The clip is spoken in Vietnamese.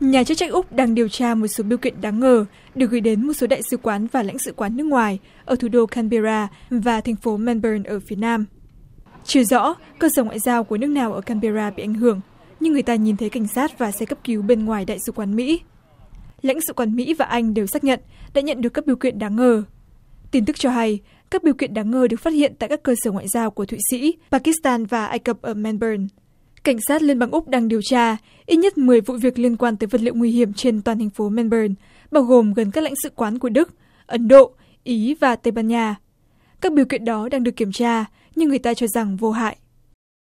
nhà chức trách úc đang điều tra một số bưu kiện đáng ngờ được gửi đến một số đại sứ quán và lãnh sự quán nước ngoài ở thủ đô Canberra và thành phố Melbourne ở phía nam chưa rõ cơ sở ngoại giao của nước nào ở Canberra bị ảnh hưởng nhưng người ta nhìn thấy cảnh sát và xe cấp cứu bên ngoài đại sứ quán mỹ lãnh sự quán mỹ và anh đều xác nhận đã nhận được các bưu kiện đáng ngờ tin tức cho hay các bưu kiện đáng ngờ được phát hiện tại các cơ sở ngoại giao của thụy sĩ pakistan và ai cập ở melbourne cảnh sát liên bang úc đang điều tra ít nhất 10 vụ việc liên quan tới vật liệu nguy hiểm trên toàn thành phố Melbourne, bao gồm gần các lãnh sự quán của đức ấn độ ý và tây ban nha các biểu kiện đó đang được kiểm tra nhưng người ta cho rằng vô hại